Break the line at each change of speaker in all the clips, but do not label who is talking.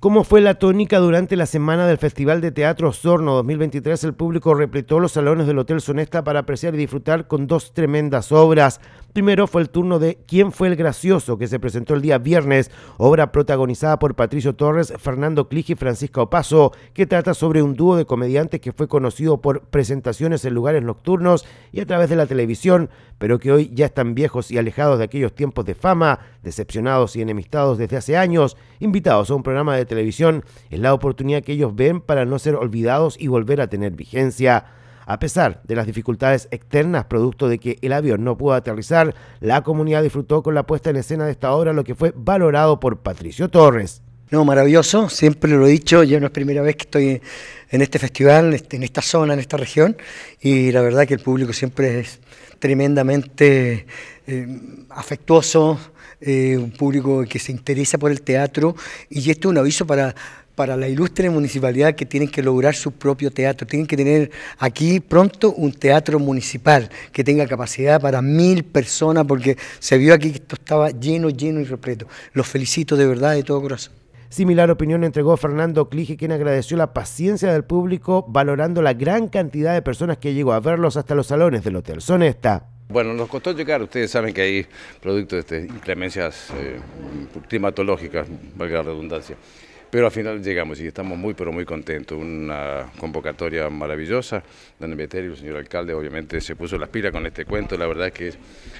¿Cómo fue la tónica durante la semana del Festival de Teatro Osorno 2023? El público repletó los salones del Hotel Sonesta para apreciar y disfrutar con dos tremendas obras. Primero fue el turno de ¿Quién fue el gracioso? que se presentó el día viernes, obra protagonizada por Patricio Torres, Fernando Clig y Francisca Opaso, que trata sobre un dúo de comediantes que fue conocido por presentaciones en lugares nocturnos y a través de la televisión, pero que hoy ya están viejos y alejados de aquellos tiempos de fama, decepcionados y enemistados desde hace años, invitados a un programa de televisión es la oportunidad que ellos ven para no ser olvidados y volver a tener vigencia. A pesar de las dificultades externas producto de que el avión no pudo aterrizar, la comunidad disfrutó con la puesta en escena de esta obra, lo que fue valorado por Patricio Torres. No, maravilloso, siempre lo he dicho, ya no es primera vez que estoy en este festival, este, en esta zona, en esta
región, y la verdad que el público siempre es tremendamente Em, afectuoso, eh, un público que se interesa por el teatro y esto es un aviso para para la ilustre municipalidad que tienen que lograr su propio teatro. Tienen que tener aquí pronto un teatro municipal que tenga capacidad para mil personas, porque
se vio aquí que esto estaba lleno, lleno y repleto. Los felicito de verdad, de todo corazón. Similar opinión entregó Fernando Clige, quien agradeció la paciencia del público, valorando la gran cantidad de personas que llegó a verlos hasta los salones del hotel. Son esta.
Bueno, nos costó llegar, ustedes saben que hay producto de este, inclemencias eh, climatológicas, valga la redundancia. Pero al final llegamos y estamos muy, pero muy contentos. Una convocatoria maravillosa. Don y el señor alcalde, obviamente se puso las pilas con este cuento. La verdad es que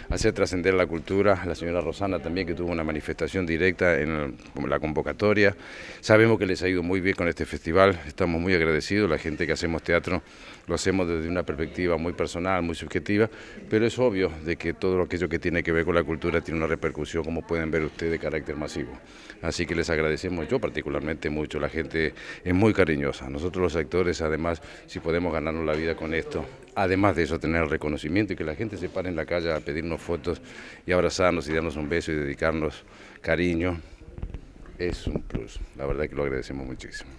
hace trascender la cultura. La señora Rosana también, que tuvo una manifestación directa en la convocatoria. Sabemos que les ha ido muy bien con este festival. Estamos muy agradecidos. La gente que hacemos teatro lo hacemos desde una perspectiva muy personal, muy subjetiva. Pero es obvio de que todo aquello que tiene que ver con la cultura tiene una repercusión, como pueden ver ustedes, de carácter masivo. Así que les agradecemos, yo particularmente mucho, la gente es muy cariñosa. Nosotros los actores, además, si podemos ganarnos la vida con esto, además de eso tener el reconocimiento y que la gente se pare en la calle a pedirnos fotos y abrazarnos y darnos un beso y dedicarnos cariño, es un plus. La verdad que lo agradecemos muchísimo.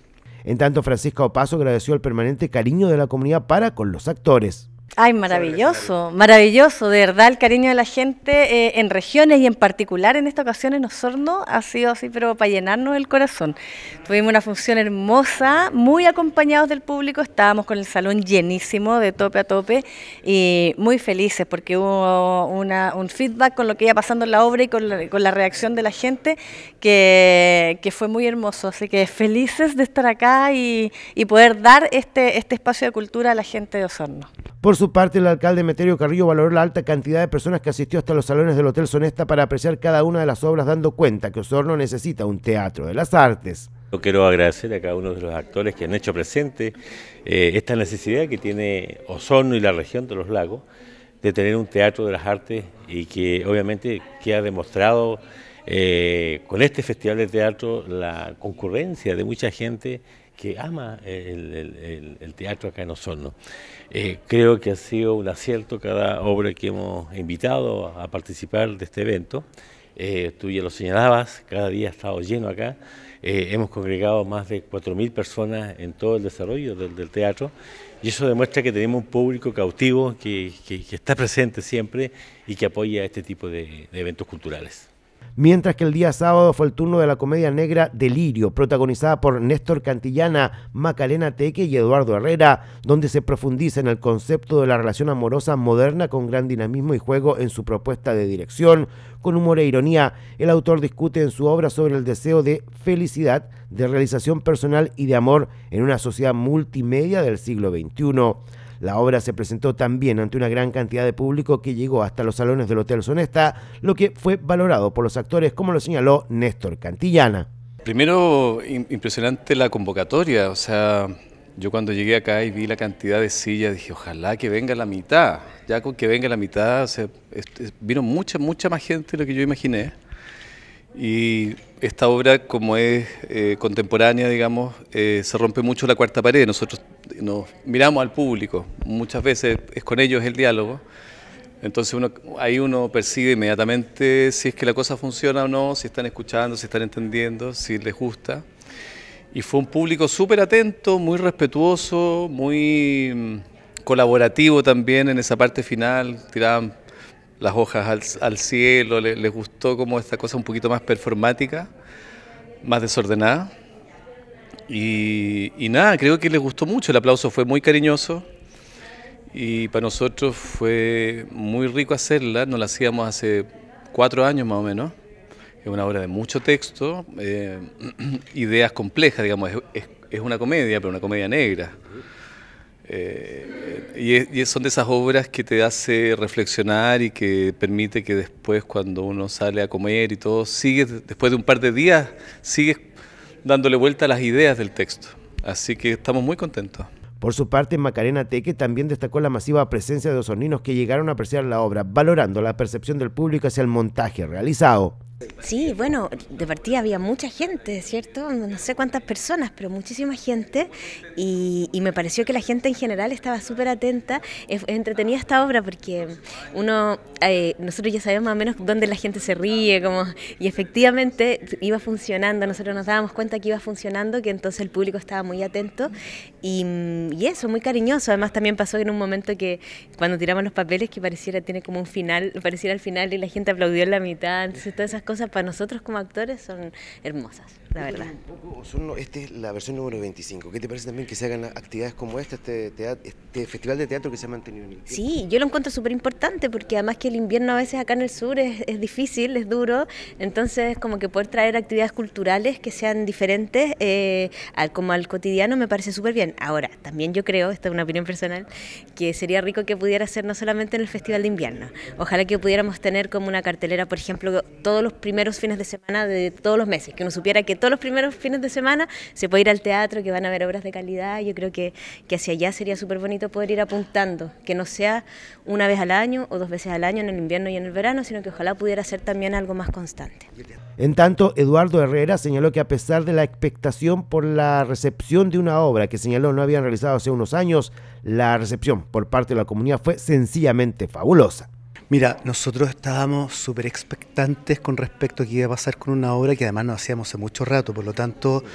En tanto, Francisco Opaso agradeció el permanente cariño de la comunidad para con los actores.
Ay, maravilloso, maravilloso, de verdad el cariño de la gente eh, en regiones y en particular en esta ocasión en Osorno ha sido así, pero para llenarnos el corazón. Tuvimos una función hermosa, muy acompañados del público, estábamos con el salón llenísimo de tope a tope y muy felices porque hubo un feedback con lo que iba pasando en la obra y con la, reacción de la gente que, fue muy hermoso. Así que felices de estar acá y, poder dar este, este espacio de cultura a la gente de Osorno.
Por su parte, el alcalde Meterio Carrillo valoró la alta cantidad de personas que asistió hasta los salones del Hotel Sonesta para apreciar cada una de las obras, dando cuenta que Osorno necesita un teatro de las artes.
Yo quiero agradecer a cada uno de los actores que han hecho presente eh, esta necesidad que tiene Osorno y la región de los lagos de tener un teatro de las artes y que obviamente que ha demostrado eh, con este festival de teatro la concurrencia de mucha gente que ama el, teatro acá en Osorno. Eh, creo que ha sido un acierto cada obra que hemos invitado a participar de este evento. Eh, tú ya lo señalabas, cada día ha estado lleno acá. Eh, hemos congregado más de 4.000 personas en todo el desarrollo del, teatro y eso demuestra que tenemos un público cautivo que, está presente siempre y que apoya este tipo de eventos culturales.
Mientras que el día sábado fue el turno de la comedia negra Delirio, protagonizada por Néstor Cantillana, Macalena Teque y Eduardo Herrera, donde se profundiza en el concepto de la relación amorosa moderna con gran dinamismo y juego en su propuesta de dirección. Con humor e ironía, el autor discute en su obra sobre el deseo de felicidad, de realización personal y de amor en una sociedad multimedia del siglo XXI. La obra se presentó también ante una gran cantidad de público que llegó hasta los salones del Hotel Sonesta, lo que fue valorado por los actores, como lo señaló Néstor Cantillana.
Primero, impresionante la convocatoria, o sea, yo cuando llegué acá y vi la cantidad de sillas, dije, ojalá que venga la mitad. Ya con que venga la mitad, o sea, vino mucha, mucha más gente de lo que yo imaginé. Y esta obra, como es eh, contemporánea, digamos, eh, se rompe mucho la cuarta pared. Nosotros nos miramos al público, muchas veces es con ellos el diálogo, entonces uno, ahí uno percibe inmediatamente si es que la cosa funciona o no, si están escuchando, si están entendiendo, si les gusta. Y fue un público súper atento, muy respetuoso, muy mm, colaborativo también en esa parte final, tiraban las hojas al, cielo, les gustó como esta cosa un poquito más performática, más desordenada. Y, nada, creo que les gustó mucho, el aplauso fue muy cariñoso y para nosotros fue muy rico hacerla, nos la hacíamos hace cuatro años más o menos, es una obra de mucho texto, eh, ideas complejas, digamos, es, una comedia, pero una comedia negra. Eh, y, y, son de esas obras que te hace reflexionar y que permite que después cuando uno sale a comer y todo, sigues, después de un par de días, sigues dándole vuelta a las ideas del texto. Así que estamos muy contentos.
Por su parte, Macarena Teque también destacó la masiva presencia de soninos que llegaron a apreciar la obra, valorando la percepción del público hacia el montaje realizado.
Sí, bueno, de partida había mucha gente, ¿cierto? No sé cuántas personas, pero muchísima gente. Y, me pareció que la gente en general estaba súper atenta. Es, entretenida esta obra porque uno, eh, nosotros ya sabemos más o menos dónde la gente se ríe, como, y efectivamente iba funcionando. Nosotros nos dábamos cuenta que iba funcionando, que entonces el público estaba muy atento. Y, y eso, muy cariñoso. Además, también pasó en un momento que cuando tiramos los papeles, que pareciera, tiene como un final, pareciera el final y la gente aplaudió en la mitad. Entonces, todas esas cosas cosas para nosotros como actores son hermosas la verdad.
este es la versión número 25. ¿Qué te parece también que se hagan actividades como esta, este, este festival de teatro que se ha mantenido en el
Sí, yo lo encuentro súper importante porque además que el invierno a veces acá en el sur es, difícil, es duro, entonces como que poder traer actividades culturales que sean diferentes eh, al, como al cotidiano me parece súper bien. Ahora, también yo creo, esta es una opinión personal, que sería rico que pudiera ser no solamente en el festival de invierno, ojalá que pudiéramos tener como una cartelera, por ejemplo, todos los primeros fines de semana de todos los meses, que uno supiera que todos los primeros fines de semana se puede ir al teatro, que van a ver obras de calidad. Yo creo que, que hacia allá sería súper bonito poder ir apuntando, que no sea una vez al año o dos veces al año en el invierno y en el verano, sino que ojalá pudiera ser también algo más constante.
En tanto, Eduardo Herrera señaló que a pesar de la expectación por la recepción de una obra que señaló no habían realizado hace unos años, la recepción por parte de la comunidad fue sencillamente fabulosa. Mira, nosotros estábamos súper
expectantes con respecto a qué iba a pasar con una obra que además no hacíamos hace mucho rato, por lo tanto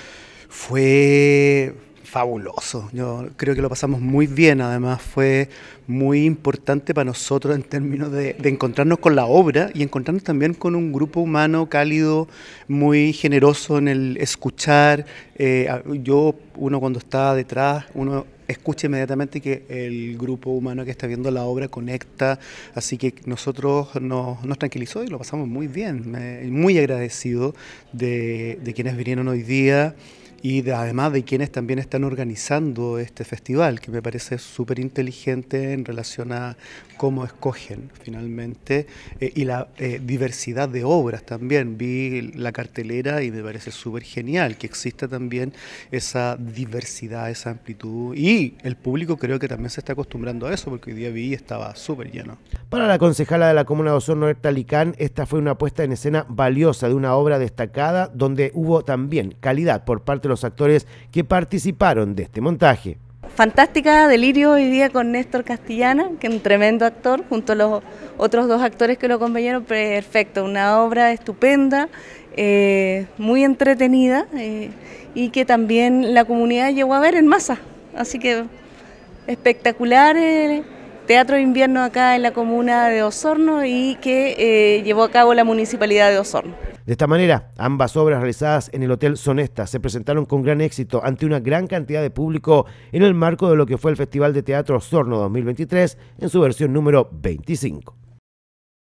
fue fabuloso. Yo creo que lo pasamos muy bien, además fue muy importante para nosotros en términos de, encontrarnos con la obra y encontrarnos también con un grupo humano cálido, muy generoso en el escuchar. Eh, yo, uno cuando estaba detrás, uno escucha inmediatamente que el grupo humano que está viendo la obra conecta, así que nosotros nos, nos tranquilizó y lo pasamos muy bien, eh, muy agradecido de, de quienes vinieron hoy día y además de quienes también están organizando este festival, que me parece súper inteligente en relación a cómo escogen finalmente eh, y la eh, diversidad de obras también. Vi la cartelera y me parece súper genial que exista también esa diversidad, esa amplitud y el público creo que también se está acostumbrando a eso porque hoy día vi y estaba súper lleno.
Para la concejala de la comuna de Osorno, Talicán, esta fue una puesta en escena valiosa de una obra destacada donde hubo también calidad por parte de los actores que participaron de este montaje.
Fantástica Delirio hoy día con Néstor Castellana, que es un tremendo actor, junto a los otros dos actores que lo acompañaron, perfecto, una obra estupenda, eh, muy entretenida eh, y que también la comunidad llegó a ver en masa. Así que espectacular el eh, Teatro de Invierno acá en la comuna de Osorno y que llevó a cabo la Municipalidad de Osorno.
De esta manera, ambas obras realizadas en el Hotel Sonesta se presentaron con gran éxito ante una gran cantidad de público en el marco de lo que fue el Festival de Teatro Sorno 2023 en su versión número 25.